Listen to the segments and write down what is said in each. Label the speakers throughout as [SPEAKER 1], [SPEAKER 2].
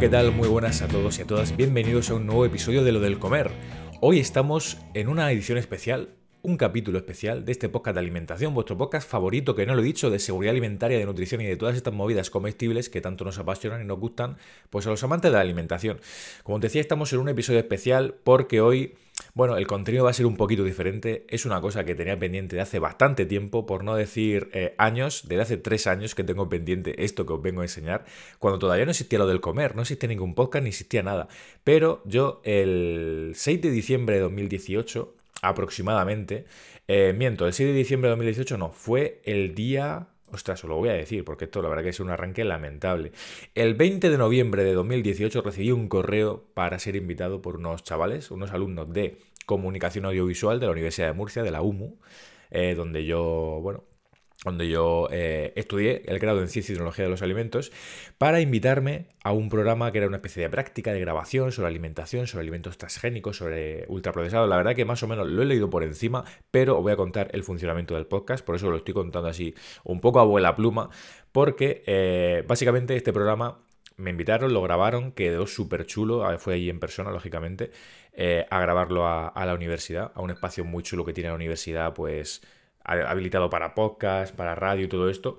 [SPEAKER 1] ¿qué tal? Muy buenas a todos y a todas. Bienvenidos a un nuevo episodio de Lo del Comer. Hoy estamos en una edición especial, un capítulo especial de este podcast de alimentación, vuestro podcast favorito, que no lo he dicho, de seguridad alimentaria, de nutrición y de todas estas movidas comestibles que tanto nos apasionan y nos gustan, pues a los amantes de la alimentación. Como te decía, estamos en un episodio especial porque hoy bueno, el contenido va a ser un poquito diferente. Es una cosa que tenía pendiente de hace bastante tiempo, por no decir eh, años, desde hace tres años que tengo pendiente esto que os vengo a enseñar, cuando todavía no existía lo del comer, no existía ningún podcast, ni existía nada. Pero yo el 6 de diciembre de 2018, aproximadamente, eh, miento, el 6 de diciembre de 2018 no, fue el día... Ostras, os lo voy a decir, porque esto la verdad que es un arranque lamentable. El 20 de noviembre de 2018 recibí un correo para ser invitado por unos chavales, unos alumnos de comunicación audiovisual de la Universidad de Murcia, de la UMU, eh, donde yo, bueno, cuando yo eh, estudié el grado en Ciencia y Tecnología de los Alimentos, para invitarme a un programa que era una especie de práctica de grabación sobre alimentación, sobre alimentos transgénicos, sobre ultraprocesados. La verdad que más o menos lo he leído por encima, pero os voy a contar el funcionamiento del podcast, por eso lo estoy contando así un poco a vuela pluma, porque eh, básicamente este programa me invitaron, lo grabaron, quedó súper chulo, ah, fue allí en persona, lógicamente, eh, a grabarlo a la universidad, a un espacio muy chulo que tiene la universidad, pues habilitado para podcast, para radio y todo esto.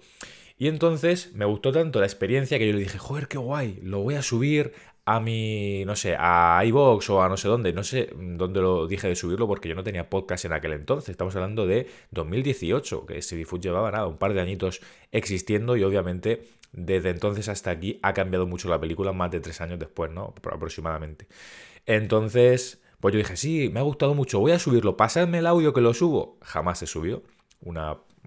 [SPEAKER 1] Y entonces me gustó tanto la experiencia que yo le dije, joder, qué guay, lo voy a subir a mi, no sé, a iBox o a no sé dónde, no sé dónde lo dije de subirlo porque yo no tenía podcast en aquel entonces, estamos hablando de 2018, que CDFood llevaba nada, un par de añitos existiendo y obviamente desde entonces hasta aquí ha cambiado mucho la película, más de tres años después, ¿no? Aproximadamente. Entonces, pues yo dije, sí, me ha gustado mucho, voy a subirlo, pasadme el audio que lo subo, jamás se subió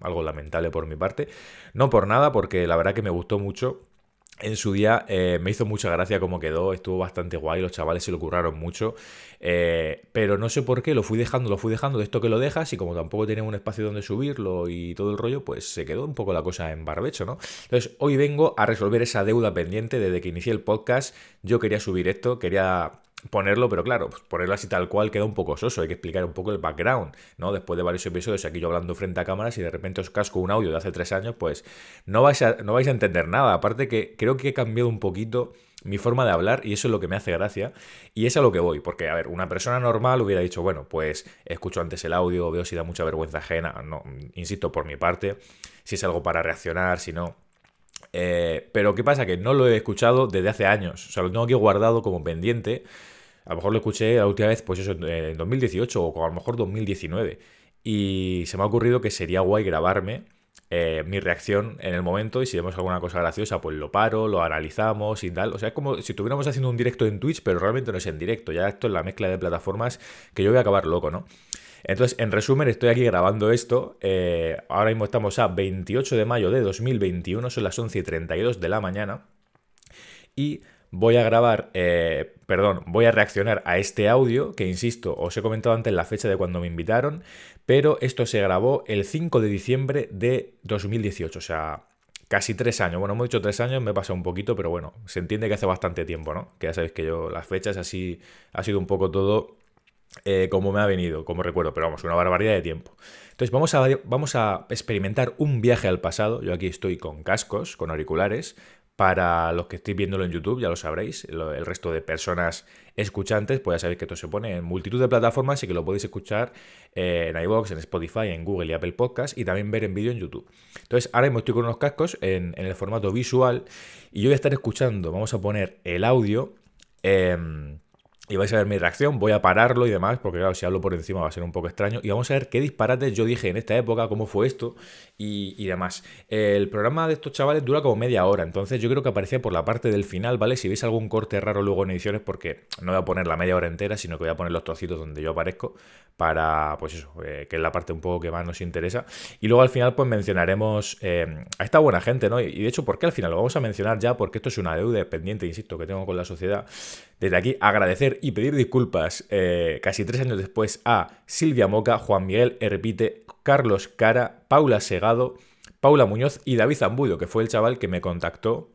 [SPEAKER 1] algo lamentable por mi parte. No por nada, porque la verdad que me gustó mucho. En su día eh, me hizo mucha gracia como quedó, estuvo bastante guay, los chavales se lo curraron mucho, eh, pero no sé por qué, lo fui dejando, lo fui dejando, de esto que lo dejas y como tampoco tenía un espacio donde subirlo y todo el rollo, pues se quedó un poco la cosa en barbecho, ¿no? Entonces hoy vengo a resolver esa deuda pendiente desde que inicié el podcast, yo quería subir esto, quería ponerlo, pero claro, pues, ponerlo así tal cual queda un poco soso, hay que explicar un poco el background, ¿no? Después de varios episodios aquí yo hablando frente a cámaras y de repente os casco un audio de hace tres años, pues no vais a, no vais a entender nada. Aparte que creo que he cambiado un poquito mi forma de hablar y eso es lo que me hace gracia y es a lo que voy, porque a ver, una persona normal hubiera dicho, bueno, pues escucho antes el audio, veo si da mucha vergüenza ajena, no, insisto por mi parte, si es algo para reaccionar, si no... Eh, pero ¿qué pasa? Que no lo he escuchado desde hace años, o sea, lo tengo aquí guardado como pendiente a lo mejor lo escuché la última vez, pues eso, en 2018 o a lo mejor 2019. Y se me ha ocurrido que sería guay grabarme eh, mi reacción en el momento y si vemos alguna cosa graciosa, pues lo paro, lo analizamos y tal. O sea, es como si estuviéramos haciendo un directo en Twitch, pero realmente no es en directo. Ya esto es la mezcla de plataformas que yo voy a acabar loco, ¿no? Entonces, en resumen, estoy aquí grabando esto. Eh, ahora mismo estamos a 28 de mayo de 2021, son las 11 y 32 de la mañana. Y voy a grabar, eh, perdón, voy a reaccionar a este audio, que insisto, os he comentado antes la fecha de cuando me invitaron, pero esto se grabó el 5 de diciembre de 2018, o sea, casi tres años. Bueno, hemos dicho tres años, me pasado un poquito, pero bueno, se entiende que hace bastante tiempo, ¿no? Que ya sabéis que yo las fechas así ha sido un poco todo eh, como me ha venido, como recuerdo, pero vamos, una barbaridad de tiempo. Entonces vamos a, vamos a experimentar un viaje al pasado. Yo aquí estoy con cascos, con auriculares, para los que estéis viéndolo en YouTube, ya lo sabréis, el resto de personas escuchantes, pues ya sabéis que esto se pone en multitud de plataformas y que lo podéis escuchar en iVoox, en Spotify, en Google y Apple Podcasts y también ver en vídeo en YouTube. Entonces, ahora mismo estoy con unos cascos en, el formato visual y yo voy a estar escuchando, vamos a poner el audio. Em, y vais a ver mi reacción, voy a pararlo y demás, porque claro, si hablo por encima va a ser un poco extraño. Y vamos a ver qué disparates yo dije en esta época, cómo fue esto y, demás. El programa de estos chavales dura como media hora, entonces yo creo que aparecía por la parte del final, ¿vale? Si veis algún corte raro luego en ediciones, porque no voy a poner la media hora entera, sino que voy a poner los trocitos donde yo aparezco para, pues eso, eh, que es la parte un poco que más nos interesa. Y luego al final, pues mencionaremos eh, a esta buena gente, ¿no? Y, y de hecho, ¿por qué al final? Lo vamos a mencionar ya, porque esto es una deuda pendiente, insisto, que tengo con la sociedad. Desde aquí agradecer y pedir disculpas eh, casi tres años después a Silvia Moca, Juan Miguel Erpite, Carlos Cara, Paula Segado, Paula Muñoz y David Zambudo, que fue el chaval que me contactó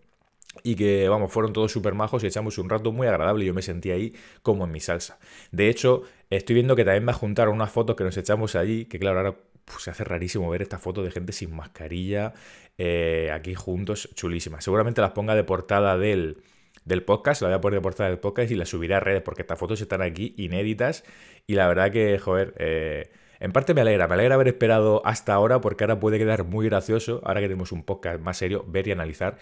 [SPEAKER 1] y que, vamos, fueron todos súper majos y echamos un rato muy agradable. Yo me sentí ahí como en mi salsa. De hecho, estoy viendo que también me juntaron unas fotos que nos echamos allí, que claro, ahora pues, se hace rarísimo ver estas fotos de gente sin mascarilla eh, aquí juntos, chulísimas. Seguramente las ponga de portada del del podcast, lo voy a poner de portada del podcast y la subiré a redes porque estas fotos están aquí inéditas y la verdad que, joder, eh, en parte me alegra, me alegra haber esperado hasta ahora porque ahora puede quedar muy gracioso, ahora que tenemos un podcast más serio, ver y analizar,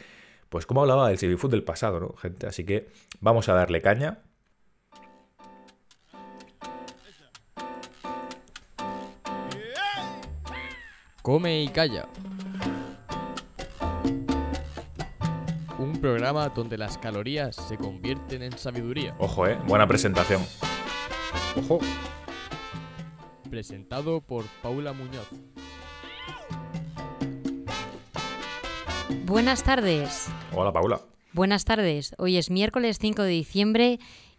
[SPEAKER 1] pues como hablaba del Food del pasado, ¿no, gente? Así que vamos a darle caña. Come y calla. programa donde las calorías se convierten en sabiduría. Ojo, eh. Buena presentación. Ojo. Presentado por Paula Muñoz.
[SPEAKER 2] Buenas tardes. Hola, Paula. Buenas tardes. Hoy es miércoles 5 de diciembre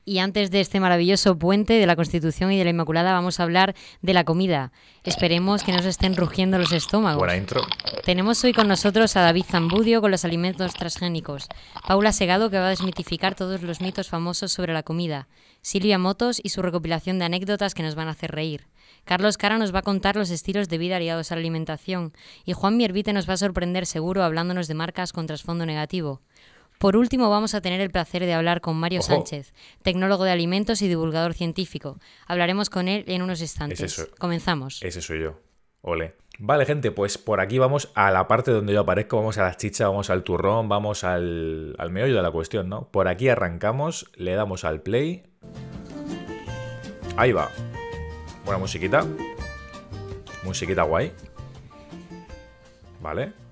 [SPEAKER 2] y antes de este maravilloso puente de la Constitución y de la Inmaculada, vamos a hablar de la comida. Esperemos que no se estén rugiendo los estómagos. Buena intro. Tenemos hoy con nosotros a David Zambudio con los alimentos transgénicos, Paula Segado que va a desmitificar todos los mitos famosos sobre la comida, Silvia Motos y su recopilación de anécdotas que nos van a hacer reír. Carlos Cara nos va a contar los estilos de vida aliados a la alimentación y Juan Miervite nos va a sorprender seguro hablándonos de marcas con trasfondo negativo. Por último, vamos a tener el placer de hablar con Mario Sánchez, tecnólogo de alimentos y divulgador científico. Hablaremos con él en unos instantes. Comenzamos.
[SPEAKER 1] Ese soy yo. Ole. Vale, gente, pues por aquí vamos a la parte donde yo aparezco, vamos a las chichas, vamos al turrón, vamos al, al meollo de la cuestión, ¿no? Por aquí arrancamos, le damos al play. Ahí va. Buena musiquita. Musiquita guay. Vale.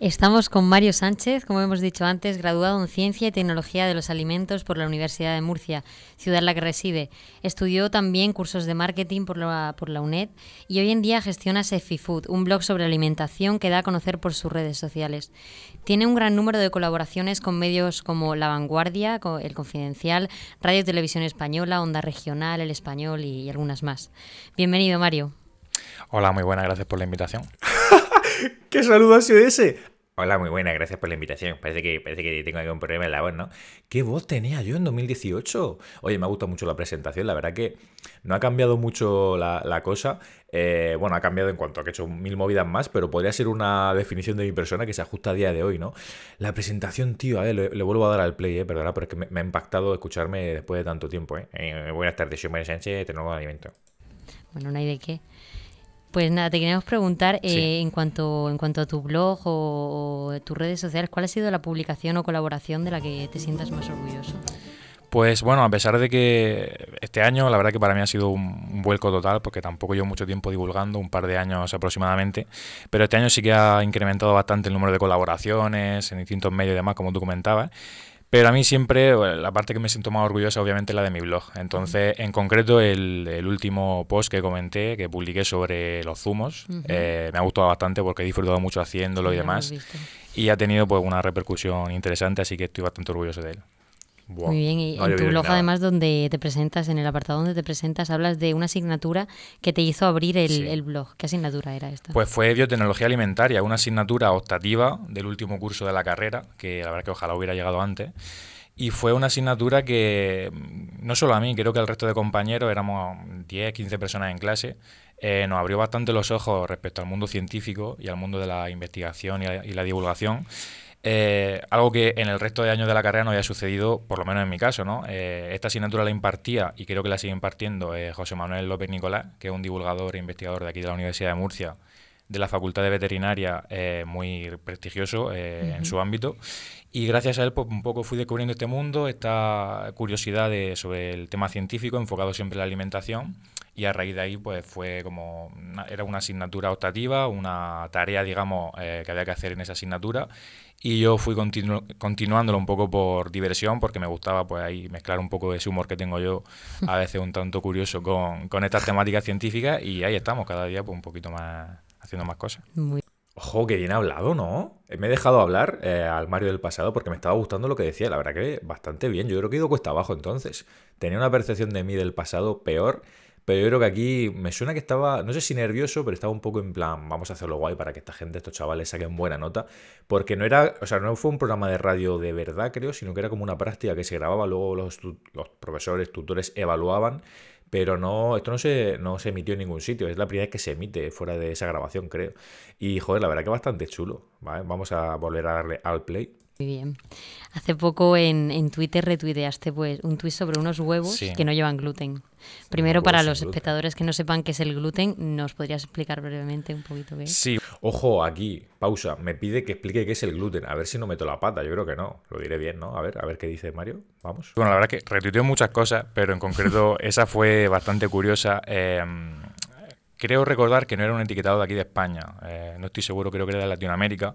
[SPEAKER 2] Estamos con Mario Sánchez, como hemos dicho antes, graduado en Ciencia y Tecnología de los Alimentos por la Universidad de Murcia, ciudad en la que reside. Estudió también cursos de marketing por la, UNED y hoy en día gestiona food un blog sobre alimentación que da a conocer por sus redes sociales. Tiene un gran número de colaboraciones con medios como La Vanguardia, El Confidencial, Radio Televisión Española, Onda Regional, El Español y, y algunas más. Bienvenido, Mario.
[SPEAKER 1] Hola, muy buenas, gracias por la invitación.
[SPEAKER 2] ¿Qué saludo ha sido ese?
[SPEAKER 1] Hola, muy buena, gracias por la invitación. Parece que, que tengo aquí un problema en la voz, ¿no? ¿Qué voz tenía yo en 2018? Oye, me ha gustado mucho la presentación, la verdad que no ha cambiado mucho la, cosa. Eh, bueno, ha cambiado en cuanto a que he hecho mil movidas más, pero podría ser una definición de mi persona que se ajusta a día de hoy, ¿no? La presentación, tío, a ver, le, vuelvo a dar al play, ¿eh? Perdona, pero es que me, ha impactado escucharme después de tanto tiempo, ¿eh? buenas eh, tardes, soy María Sánchez, de alimento.
[SPEAKER 2] Bueno, no hay de qué. Pues nada, te queríamos preguntar eh, en cuanto en cuanto a tu blog o, tus redes sociales, ¿cuál ha sido la publicación o colaboración de la que te sientas más orgulloso?
[SPEAKER 1] Pues bueno, a pesar de que este año, la verdad que para mí ha sido un, un vuelco total, porque tampoco llevo mucho tiempo divulgando, un par de años aproximadamente, pero este año sí que ha incrementado bastante el número de colaboraciones en distintos medios y demás, como tú comentabas. Pero a mí siempre, la parte que me siento más orgullosa, obviamente, es la de mi blog. Entonces, en concreto, el, último post que comenté, que publiqué sobre los zumos, eh, me ha gustado bastante porque he disfrutado mucho haciéndolo y demás. Y ha tenido pues una repercusión interesante, así que estoy bastante orgulloso de él.
[SPEAKER 2] Muy bien, y en tu blog además donde te presentas, en el apartado donde te presentas, hablas de una asignatura que te hizo abrir el, el blog. ¿Qué asignatura era esta? Pues
[SPEAKER 1] fue biotecnología alimentaria, una asignatura optativa del último curso de la carrera, que la verdad que ojalá hubiera llegado antes. Y fue una asignatura que, mm, no solo a mí, creo que al resto de compañeros, éramos 10, 15 personas en clase, eh, nos abrió bastante los ojos respecto al mundo científico y al mundo de la investigación y la divulgación. Eh, algo que en el resto de años de la carrera no había sucedido, por lo menos en mi caso, ¿no? Eh, esta asignatura la impartía, y creo que la sigue impartiendo, eh, José Manuel López Nicolás, que es un divulgador e investigador de aquí de la Universidad de Murcia, de la Facultad de Veterinaria, muy prestigioso en su ámbito. Y gracias a él, pues un poco fui descubriendo este mundo, esta curiosidad sobre el tema científico, enfocado siempre en la alimentación y a raíz de ahí pues fue como era una asignatura optativa una tarea digamos que había que hacer en esa asignatura y yo fui continuándolo un poco por diversión, porque me gustaba pues ahí mezclar un poco de ese humor que tengo yo, a veces un tanto curioso, con, estas temáticas científicas, y ahí estamos, cada día pues un poquito más haciendo más cosas. Ojo, que bien hablado, ¿no? Me he dejado hablar eh, al Mario del pasado porque me estaba gustando lo que decía. La verdad que bastante bien. Yo creo que he ido cuesta abajo entonces. Tenía una percepción de mí del pasado peor pero yo creo que aquí me suena que estaba, no sé si nervioso, pero estaba un poco en plan, vamos a hacerlo guay para que esta gente, estos chavales, saquen buena nota. Porque no era, o sea, no fue un programa de radio de verdad, creo, sino que era como una práctica que se grababa, luego los, profesores, tutores evaluaban. Pero no, esto no se, no se emitió en ningún sitio, es la primera vez que se emite fuera de esa grabación, creo. Y joder, la verdad que bastante chulo. ¿vale? Vamos a volver a darle al play.
[SPEAKER 2] Muy bien. Hace poco en, en Twitter retuiteaste pues, un tuit sobre unos huevos que no llevan gluten. Primero, para los espectadores que no sepan qué es el gluten, ¿nos podrías explicar brevemente un poquito qué es?
[SPEAKER 1] Sí, ojo, aquí, pausa, me pide que explique qué es el gluten. A ver si no meto la pata, yo creo que no. Lo diré bien, ¿no? A ver, a ver qué dice Mario. Vamos. Bueno, la verdad que retuiteó muchas cosas, pero en concreto esa fue bastante curiosa. Eh, creo recordar que no era un etiquetado de aquí de España, eh, no estoy seguro, creo que era de Latinoamérica.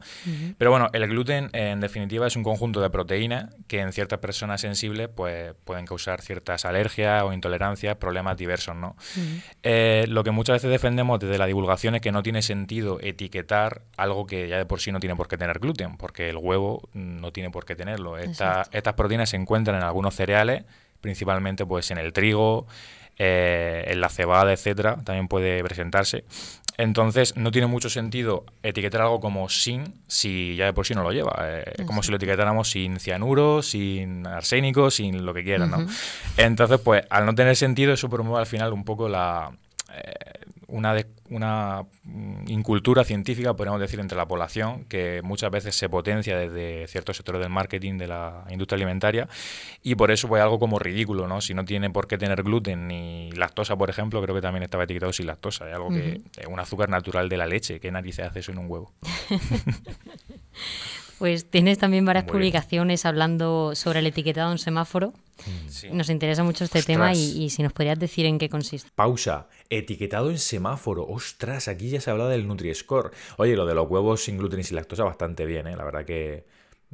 [SPEAKER 1] Pero bueno, el gluten en definitiva es un conjunto de proteínas que en ciertas personas sensibles pues, pueden causar ciertas alergias o intolerancias, problemas diversos. ¿no? Eh, lo que muchas veces defendemos desde la divulgación es que no tiene sentido etiquetar algo que ya de por sí no tiene por qué tener gluten, porque el huevo mm, no tiene por qué tenerlo. estas proteínas se encuentran en algunos cereales, principalmente pues, en el trigo, eh, en la cebada, etcétera, también puede presentarse. Entonces, no tiene mucho sentido etiquetar algo como sin si ya de por sí no lo lleva. Eh, como si lo etiquetáramos sin cianuro, sin arsénico, sin lo que quieran, Entonces, pues, al no tener sentido, eso promueve al final un poco la, eh, una, mm, incultura científica, podemos decir, entre la población, que muchas veces se potencia desde ciertos sectores del marketing de la industria alimentaria, y por eso pues algo como ridículo, ¿no? Si no tiene por qué tener gluten ni lactosa, por ejemplo, creo que también estaba etiquetado sin lactosa, es algo que es un azúcar natural de la leche, ¿qué narices hace eso en un huevo?
[SPEAKER 2] Pues tienes también varias publicaciones hablando sobre el etiquetado en semáforo. Mm. Nos interesa mucho este tema y, si nos podrías decir en qué consiste.
[SPEAKER 1] Pausa. Etiquetado en semáforo. Ostras, aquí ya se habla del Nutri-Score. Oye, lo de los huevos sin gluten y sin lactosa bastante bien, ¿eh? La verdad que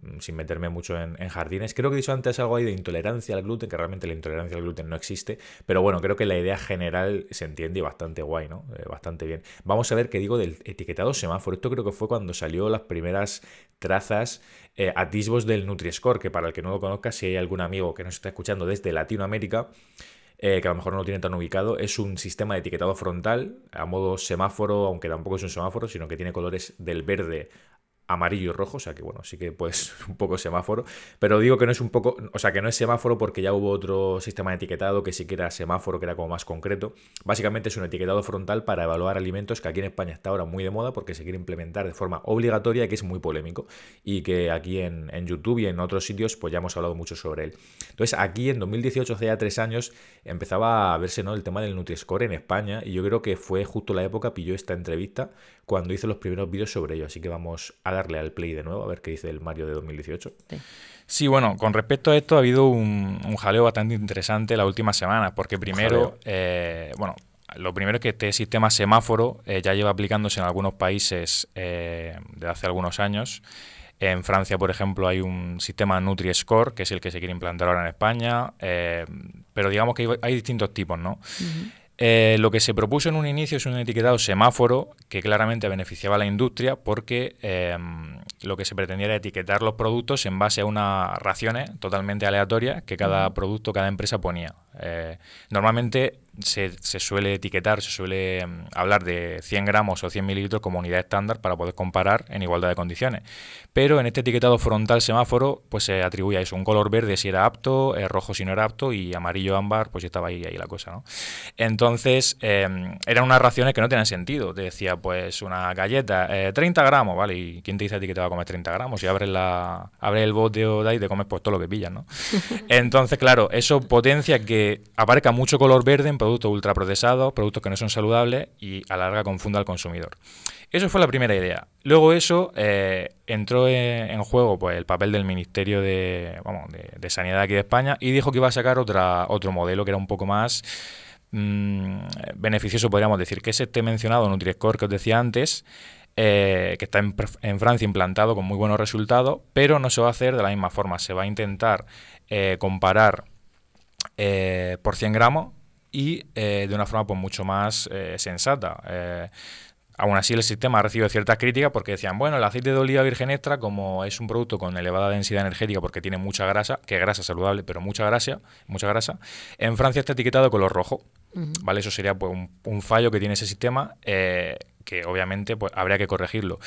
[SPEAKER 1] Mm, sin meterme mucho en, jardines. Creo que he dicho antes algo ahí de intolerancia al gluten, que realmente la intolerancia al gluten no existe, pero bueno, creo que la idea general se entiende y bastante guay, ¿no? Eh, bastante bien. Vamos a ver qué digo del etiquetado semáforo. Esto creo que fue cuando salió las primeras trazas, eh, atisbos del Nutri-Score, que para el que no lo conozca, si hay algún amigo que nos está escuchando desde Latinoamérica, eh, que a lo mejor no lo tiene tan ubicado, es un sistema de etiquetado frontal, a modo semáforo, aunque tampoco es un semáforo, sino que tiene colores del verde amarillo y rojo, o sea que bueno, sí que pues un poco semáforo, pero digo que no es un poco, o sea que no es semáforo porque ya hubo otro sistema de etiquetado que sí que era semáforo, que era como más concreto. Básicamente es un etiquetado frontal para evaluar alimentos que aquí en España está ahora muy de moda porque se quiere implementar de forma obligatoria y que es muy polémico y que aquí en, YouTube y en otros sitios pues ya hemos hablado mucho sobre él. Entonces aquí en 2018, hace ya tres años, empezaba a verse ¿no? el tema del Nutri-Score en España y yo creo que fue justo la época, pilló esta entrevista cuando hice los primeros vídeos sobre ello. Así que vamos a darle al play de nuevo a ver qué dice el Mario de 2018. Sí. bueno, con respecto a esto ha habido un, jaleo bastante interesante la última semana, porque primero, eh, bueno, lo primero es que este sistema semáforo eh, ya lleva aplicándose en algunos países eh, de hace algunos años. En Francia, por ejemplo, hay un sistema Nutri-Score, que es el que se quiere implantar ahora en España, eh, pero digamos que hay, distintos tipos, ¿no? Eh, lo que se propuso en un inicio es un etiquetado semáforo que claramente beneficiaba a la industria porque eh, lo que se pretendía era etiquetar los productos en base a unas raciones totalmente aleatorias que cada producto, cada empresa ponía. Eh, normalmente se, suele etiquetar, se suele mm, hablar de 100 gramos o 100 mililitros como unidad estándar para poder comparar en igualdad de condiciones. Pero en este etiquetado frontal semáforo, pues se atribuía a eso un color verde si era apto, eh, rojo si no era apto y amarillo ámbar, pues estaba ahí, ahí la cosa, Entonces, em, eran unas raciones que no tenían sentido. Te decía, pues una galleta, 30 eh, gramos, ¿vale? ¿Y quién te dice etiquetado comes 30 gramos. y abres, la, abres el bote o de ahí, te comes pues todo lo que pillas, ¿no? Entonces, claro, eso potencia que aparca mucho color verde en productos ultraprocesados, productos que no son saludables y a la larga confunda al consumidor. Eso fue la primera idea. Luego eso eh, entró en, juego pues, el papel del Ministerio de, vamos, de, Sanidad aquí de España y dijo que iba a sacar otra, otro modelo que era un poco más mm, beneficioso, podríamos decir, que es este mencionado Nutri-Score, que os decía antes, eh, que está en, Francia implantado con muy buenos resultados, pero no se va a hacer de la misma forma. Se va a intentar eh, comparar eh, por 100 gramos y de una forma pues, mucho más sensata. Aún así, el sistema ha recibido ciertas críticas porque decían, bueno, el aceite de oliva virgen extra, como es un producto con elevada densidad energética porque tiene mucha grasa, que grasa saludable, pero mucha grasa, mucha grasa, en Francia está etiquetado color rojo. ¿Vale? Eso sería pues, un, fallo que tiene ese sistema eh, que obviamente pues, habría que corregirlo.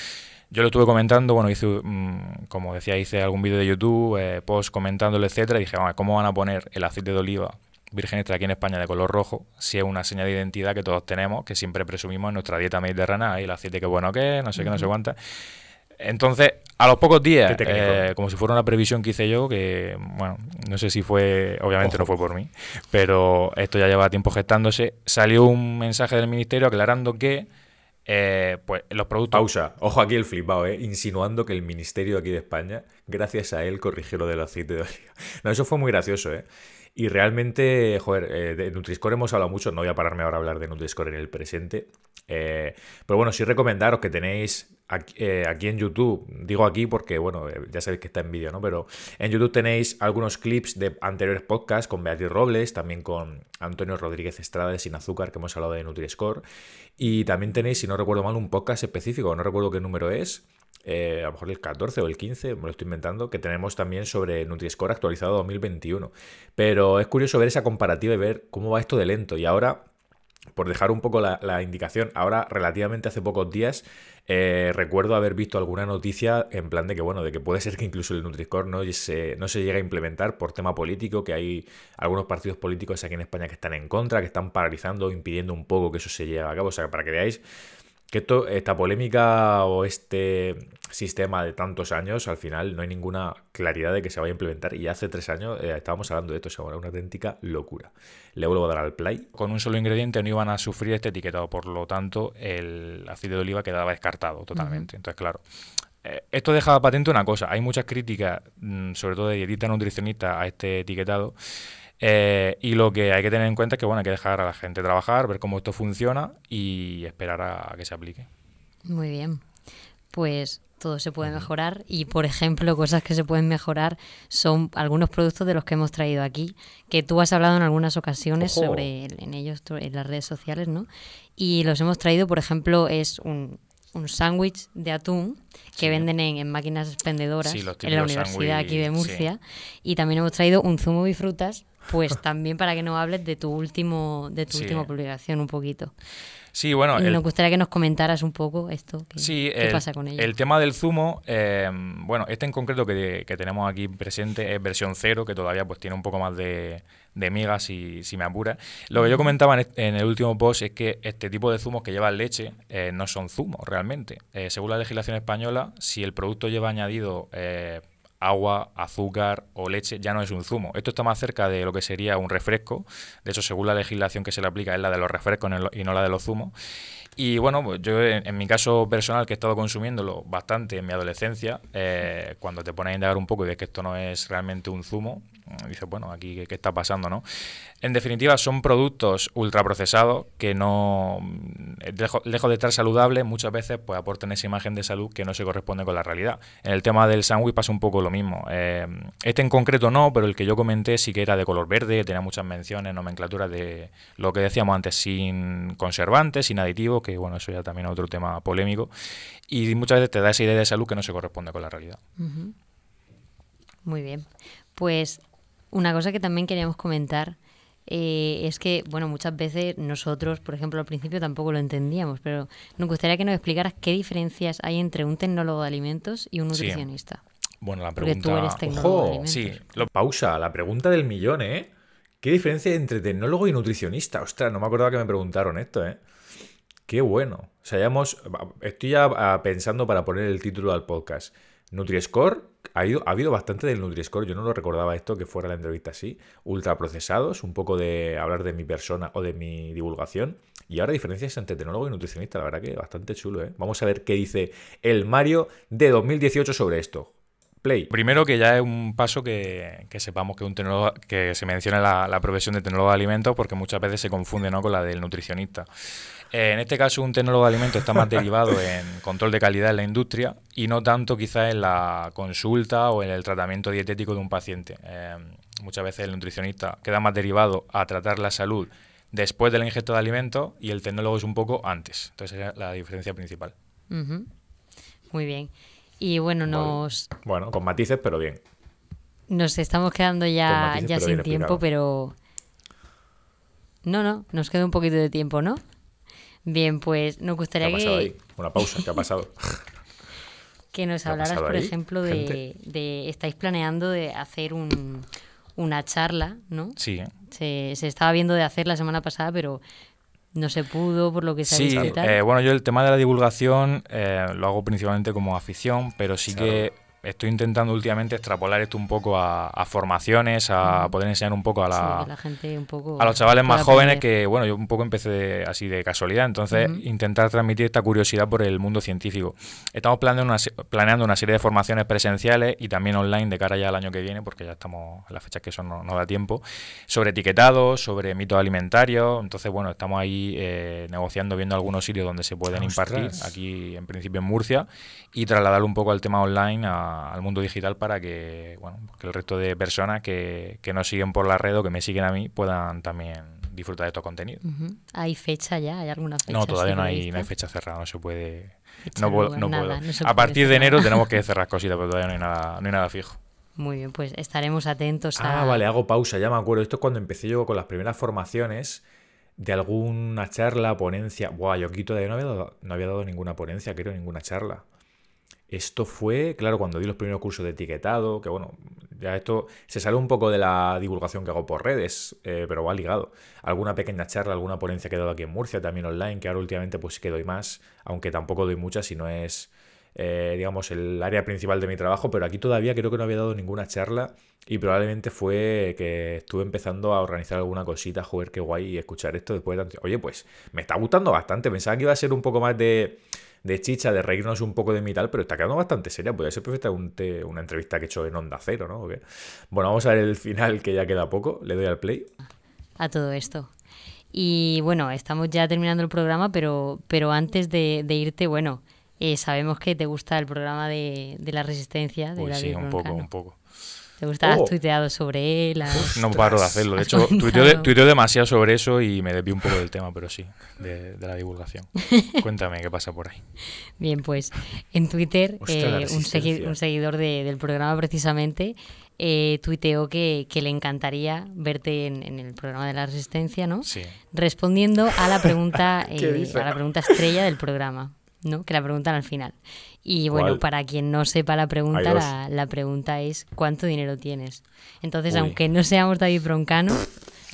[SPEAKER 1] Yo lo estuve comentando, bueno, hice, mm, como decía, hice algún vídeo de YouTube, eh, post comentándolo, etcétera, y dije, ¿cómo van a poner el aceite de oliva virgen extra aquí en España de color rojo si es una señal de identidad que todos tenemos, que siempre presumimos en nuestra dieta mediterránea, y ¿eh? el aceite que bueno que no sé qué, no sé cuánta. Entonces, a los pocos días, eh, como si fuera una previsión que hice yo, que, bueno, no sé si fue, obviamente no fue por mí, pero esto ya llevaba tiempo gestándose, salió un mensaje del ministerio aclarando que eh, pues los productos. Pausa. Ojo aquí el flipado, ¿eh? Insinuando que el ministerio aquí de España, gracias a él, corrigió lo del aceite de oliva. No, eso fue muy gracioso, ¿eh? Y realmente, joder, eh, de Nutriscore hemos hablado mucho. No voy a pararme ahora a hablar de Nutriscore en el presente. pero bueno, sí recomendaros que tenéis eh, aquí, en YouTube, digo aquí porque, bueno, eh, ya sabéis que está en vídeo, ¿no? Pero en YouTube tenéis algunos clips de anteriores podcasts con Beatriz Robles, también con Antonio Rodríguez Estrada de Sin Azúcar, que hemos hablado de NutriScore. Y también tenéis, si no recuerdo mal, un podcast específico, no recuerdo qué número es, eh, a lo mejor el 14 o el 15, me lo estoy inventando, que tenemos también sobre NutriScore actualizado 2021. Pero es curioso ver esa comparativa y ver cómo va esto de lento. Y ahora por dejar un poco la, indicación, ahora relativamente hace pocos días eh, recuerdo haber visto alguna noticia en plan de que, bueno, de que puede ser que incluso el Nutriscore no se, no se llegue a implementar por tema político, que hay algunos partidos políticos aquí en España que están en contra, que están paralizando, impidiendo un poco que eso se lleve a cabo. O sea, para que veáis que esta polémica o este sistema de tantos años, al final no hay ninguna claridad de que se vaya a implementar. Y hace tres años eh, estábamos hablando de esto, se una auténtica locura. Le vuelvo a dar al play. Con un solo ingrediente no iban a sufrir este etiquetado, por lo tanto, el aceite de oliva quedaba descartado totalmente. Entonces, claro, eh, esto deja patente una cosa. Hay muchas críticas, mm, sobre todo de dietistas nutricionistas, a este etiquetado. Eh, y lo que hay que tener en cuenta es que bueno, hay que dejar a la gente trabajar, ver cómo esto funciona y esperar a, que se aplique.
[SPEAKER 2] Muy bien. Pues todo se puede mejorar y, por ejemplo, cosas que se pueden mejorar son algunos productos de los que hemos traído aquí, que tú has hablado en algunas ocasiones sobre en ellos, en las redes sociales, ¿no? Y los hemos traído, por ejemplo, es un, un sándwich de atún que venden en, máquinas expendedoras en la universidad aquí de Murcia. Y también hemos traído un zumo frutas pues también para que nos hables de tu último, de tu última publicación un poquito. Sí, bueno. nos gustaría que nos comentaras un poco esto. ¿Qué pasa con ello? El
[SPEAKER 1] tema del zumo, em, bueno, este en concreto que, tenemos aquí presente es versión cero, que todavía pues tiene un poco más de, de migas si, me apura. Lo que yo comentaba en, el último post es que este tipo de zumos que lleva leche eh, no son zumos realmente. Eh, según la legislación española, si el producto lleva añadido eh, agua, azúcar o leche, ya no es un zumo. Esto está más cerca de lo que sería un refresco. De hecho, según la legislación que se le aplica, es la de los refrescos y no la de los zumos. Y bueno, pues yo en, mi caso personal, que he estado consumiéndolo bastante en mi adolescencia, eh, cuando te pones a indagar un poco y ves que esto no es realmente un zumo, Mm, dices, bueno, aquí ¿qué, está pasando, ¿no? En definitiva, son productos ultraprocesados que no, mm, lejos, de estar saludables, muchas veces pues aportan esa imagen de salud que no se corresponde con la realidad. En el tema del sándwich pasa un poco lo mismo. Eh, este en concreto no, pero el que yo comenté sí que era de color verde, tenía muchas menciones, nomenclaturas de lo que decíamos antes, sin conservantes, sin aditivos, que bueno, eso ya también es otro tema polémico. Y muchas veces te da esa idea de salud que no se corresponde con la realidad.
[SPEAKER 2] Muy bien. Pues una cosa que también queríamos comentar eh, es que, bueno, muchas veces nosotros, por ejemplo, al principio tampoco lo entendíamos, pero nos gustaría que nos explicaras qué diferencias hay entre un tecnólogo de alimentos y un nutricionista. Sí. Bueno, la pregunta. Porque tú eres tecnólogo Sí,
[SPEAKER 1] pausa, la pregunta del millón, ¿eh? ¿Qué diferencia hay entre tecnólogo y nutricionista? Ostras, no me acordaba que me preguntaron esto, ¿eh? Qué bueno. O sea, ya hemos... Estoy ya ah, pensando para poner el título al podcast. NutriScore ha, habido bastante del NutriScore yo no lo recordaba esto que fuera la entrevista así, ultraprocesados, un poco de hablar de mi persona o de mi divulgación, y ahora diferencias entre tecnólogo y nutricionista, la verdad que bastante chulo, ¿eh? Vamos a ver qué dice el Mario de 2018 sobre esto. Play. Primero que ya es un paso que, sepamos que un que se menciona la, profesión de tecnólogo de alimentos porque muchas veces se confunde ¿no? con la del nutricionista en este caso, un tecnólogo de alimentos está más derivado en control de calidad en la industria y no tanto quizá, en la consulta o en el tratamiento dietético de un paciente. Eh, muchas veces el nutricionista queda más derivado a tratar la salud después del ingesto de alimentos y el tecnólogo es un poco antes. Entonces, esa es la diferencia principal.
[SPEAKER 2] Muy bien. Y bueno, nos.
[SPEAKER 1] Bueno, con matices, pero bien.
[SPEAKER 2] Nos estamos quedando ya, sin tiempo, pero. No, no, nos queda un poquito de tiempo, ¿no? Bien, pues nos gustaría que...
[SPEAKER 1] Una pausa, ¿qué ha pasado?
[SPEAKER 2] que nos hablaras, por ejemplo, de, Estáis planeando de hacer una charla, ¿no? Sí. Se, estaba viendo de hacer la semana pasada, pero no se pudo, por lo que se Sí, ha eh, Sí,
[SPEAKER 1] bueno, yo el tema de la divulgación eh, lo hago principalmente como afición, pero sí que estoy intentando últimamente extrapolar esto un poco a, formaciones, a poder enseñar un poco a la, a los chavales más jóvenes que, bueno, yo un poco empecé así de casualidad, entonces intentar transmitir esta curiosidad por el mundo científico. Estamos planeando una, planeando una serie de formaciones presenciales y también online de cara ya al año que viene, porque ya estamos en las fechas que eso no, da tiempo, sobre etiquetados, sobre mitos alimentarios, entonces, bueno, estamos ahí eh, negociando, viendo algunos sitios donde se pueden impartir, aquí en principio en Murcia, y trasladarlo un poco al tema online a al mundo digital para que, bueno, el resto de personas que, que, nos siguen por la red o que me siguen a mí puedan también disfrutar de estos contenidos.
[SPEAKER 2] ¿Hay fecha ya? ¿Hay alguna fecha? No, todavía no hay,
[SPEAKER 1] fecha cerrada, no se puede. No puedo, no a partir de enero tenemos que cerrar cositas, pero todavía no hay nada, no hay nada fijo.
[SPEAKER 2] Muy bien, pues estaremos atentos a. Ah, vale, hago
[SPEAKER 1] pausa, ya me acuerdo. Esto es cuando empecé yo con las primeras formaciones de alguna charla, ponencia. Buah, yo aquí todavía no había dado, no había dado ninguna ponencia, creo, ninguna charla. Esto fue, claro, cuando di los primeros cursos de etiquetado, que bueno, ya esto se sale un poco de la divulgación que hago por redes, eh, pero va ligado. Alguna pequeña charla, alguna ponencia que he dado aquí en Murcia, también online, que ahora últimamente pues sí que doy más, aunque tampoco doy muchas si no es, eh, digamos, el área principal de mi trabajo, pero aquí todavía creo que no había dado ninguna charla y probablemente fue que estuve empezando a organizar alguna cosita, joder, qué guay y escuchar esto después de tanto... Oye, pues me está gustando bastante, pensaba que iba a ser un poco más de de chicha, de reírnos un poco de mí pero está quedando bastante seria. Podría ser perfecta una entrevista que he hecho en Onda Cero, ¿no? Bueno, vamos a ver el final, que ya queda poco. Le doy al play.
[SPEAKER 2] A todo esto. Y bueno, estamos ya terminando el programa, pero, pero antes de, irte, bueno, eh, sabemos que te gusta el programa de, de la resistencia. sí, un poco, un poco. ¿Te oh. tuiteado sobre él? No paro de hacerlo. De hecho, tuiteo,
[SPEAKER 1] demasiado sobre eso y me desvío un poco del tema, pero sí, de, la divulgación. Cuéntame qué pasa por ahí.
[SPEAKER 2] Bien, pues en Twitter, eh, un, seguidor del programa precisamente eh, tuiteó que, le encantaría verte en, el programa de la Resistencia, ¿no? Sí. Respondiendo a la pregunta, eh, a la pregunta estrella del programa, ¿no? Que la preguntan al final. Y bueno, para quien no sepa la pregunta, la, pregunta es ¿cuánto dinero tienes? Entonces, aunque no seamos David Broncano,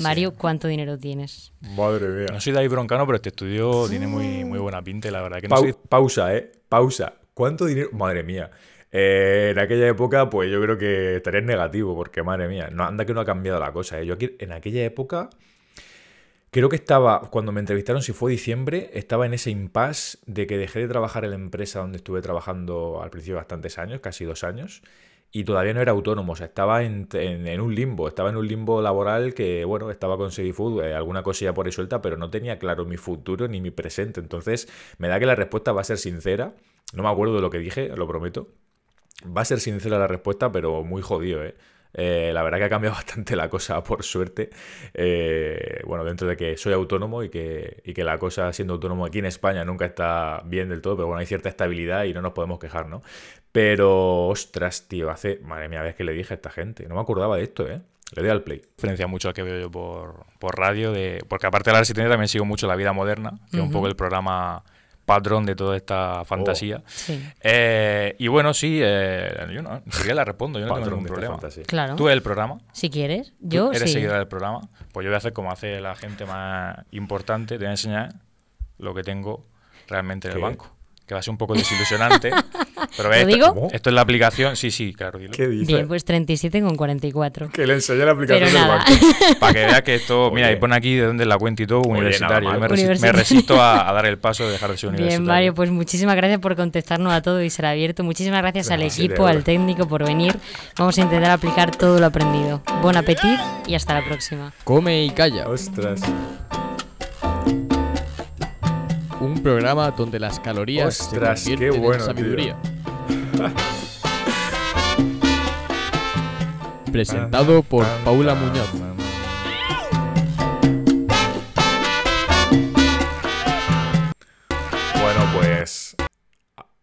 [SPEAKER 2] Mario, ¿cuánto dinero tienes?
[SPEAKER 1] Madre mía. No soy David Broncano, pero este estudio tiene muy, muy buena pinta, la verdad. Que no Pausa, ¿eh? Pausa. ¿Cuánto dinero? Madre mía. Eh, en aquella época, pues yo creo que estaría en negativo, porque madre mía, no, anda que no ha cambiado la cosa. Eh. Yo aquí, en aquella época, Creo que estaba, cuando me entrevistaron, si fue diciembre, estaba en ese impasse de que dejé de trabajar en la empresa donde estuve trabajando al principio bastantes años, casi dos años, y todavía no era autónomo, o sea, estaba en, un limbo, estaba en un limbo laboral que, bueno, estaba con Food, eh, alguna cosilla por ahí suelta, pero no tenía claro mi futuro ni mi presente. Entonces, me da que la respuesta va a ser sincera, no me acuerdo de lo que dije, lo prometo. Va a ser sincera la respuesta, pero muy jodido, ¿eh? Eh, la verdad que ha cambiado bastante la cosa, por suerte. Eh, bueno, dentro de que soy autónomo y que, que la cosa siendo autónomo aquí en España nunca está bien del todo, pero bueno, hay cierta estabilidad y no nos podemos quejar, ¿no? Pero, ostras, tío, hace, madre mía, vez que le dije a esta gente, no me acordaba de esto, ¿eh? Le doy al play. Diferencia mucho al que veo yo por, radio, de, porque aparte de la resistencia también sigo mucho La Vida Moderna, que un poco el programa patrón de toda esta oh. fantasía. Eh, y bueno, sí, eh, yo no, si la respondo, yo no tengo ningún problema. ¿Tú eres el programa?
[SPEAKER 2] Si quieres, yo ¿Tú eres sí. del
[SPEAKER 1] programa? Pues yo voy a hacer como hace la gente más importante, te voy a enseñar lo que tengo realmente en el banco que va a ser un poco desilusionante. pero ¿Lo digo? Esto, es la aplicación. Sí, sí, claro. ¿Qué dice? Bien,
[SPEAKER 2] pues 37 con 44. Que le enseñe la aplicación del banco. Para
[SPEAKER 1] que vea que esto. Mira, y pone aquí de dónde la cuenta y todo, universitario. me, resisto a, dar el paso de dejar de ser universitario. Bien, Mario,
[SPEAKER 2] pues muchísimas gracias por contestarnos a todo y ser abierto. Muchísimas gracias al equipo, al técnico por venir. Vamos a intentar aplicar todo lo aprendido. Buen apetito y hasta la próxima.
[SPEAKER 1] Come y calla. Ostras un programa donde las calorías Ostras, se en sabiduría. Presentado por Paula Muñoz. Bueno, pues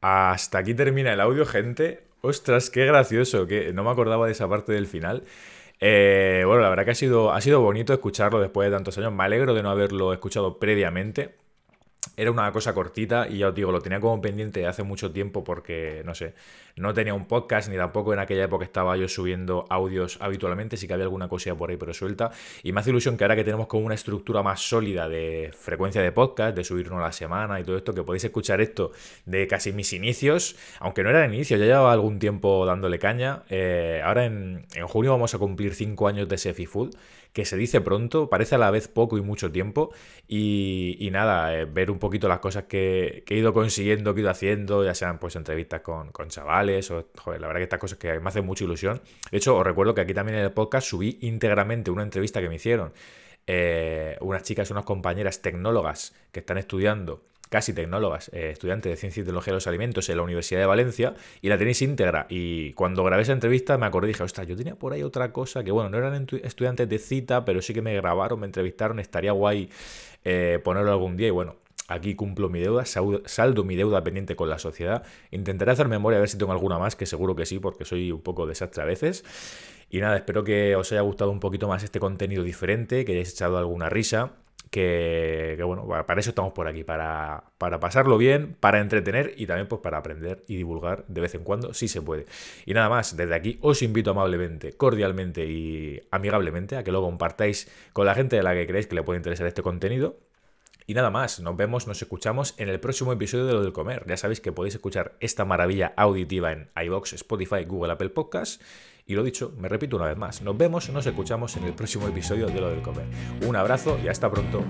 [SPEAKER 1] hasta aquí termina el audio, gente. Ostras, qué gracioso, que no me acordaba de esa parte del final. Eh, bueno, la verdad que ha sido, ha sido bonito escucharlo después de tantos años. Me alegro de no haberlo escuchado previamente era una cosa cortita y ya os digo, lo tenía como pendiente hace mucho tiempo porque, no sé, no tenía un podcast ni tampoco en aquella época estaba yo subiendo audios habitualmente, sí que había alguna cosilla por ahí pero suelta. Y me hace ilusión que ahora que tenemos como una estructura más sólida de frecuencia de podcast, de subir uno a la semana y todo esto, que podéis escuchar esto de casi mis inicios, aunque no era inicios, ya llevaba algún tiempo dándole caña. Eh, ahora en, junio vamos a cumplir 5 años de Sefi Food que se dice pronto, parece a la vez poco y mucho tiempo. Y, nada, eh, ver un poquito las cosas que, he ido consiguiendo, que he ido haciendo, ya sean pues entrevistas con, con chavales, o joder, la verdad que estas cosas que me hacen mucha ilusión. De hecho, os recuerdo que aquí también en el podcast subí íntegramente una entrevista que me hicieron. Eh, unas chicas, unas compañeras tecnólogas que están estudiando casi tecnólogas, eh, estudiante de Ciencia y Tecnología de los Alimentos en la Universidad de Valencia, y la tenéis íntegra. Y cuando grabé esa entrevista me acordé y dije, ostras, yo tenía por ahí otra cosa que, bueno, no eran estudiantes de cita, pero sí que me grabaron, me entrevistaron, estaría guay eh, ponerlo algún día. Y bueno, aquí cumplo mi deuda, saldo mi deuda pendiente con la sociedad. Intentaré hacer memoria a ver si tengo alguna más, que seguro que sí, porque soy un poco desastre a veces. Y nada, espero que os haya gustado un poquito más este contenido diferente, que hayáis echado alguna risa. Que, bueno, para eso estamos por aquí, para, para, pasarlo bien, para entretener y también pues para aprender y divulgar de vez en cuando, si se puede. Y nada más, desde aquí os invito amablemente, cordialmente y amigablemente a que lo compartáis con la gente de la que creéis que le puede interesar este contenido. Y nada más, nos vemos, nos escuchamos en el próximo episodio de Lo del Comer. Ya sabéis que podéis escuchar esta maravilla auditiva en iBox, Spotify, Google, Apple Podcasts y lo dicho, me repito una vez más, nos vemos, nos escuchamos en el próximo episodio de Lo del Comer. Un abrazo y hasta pronto.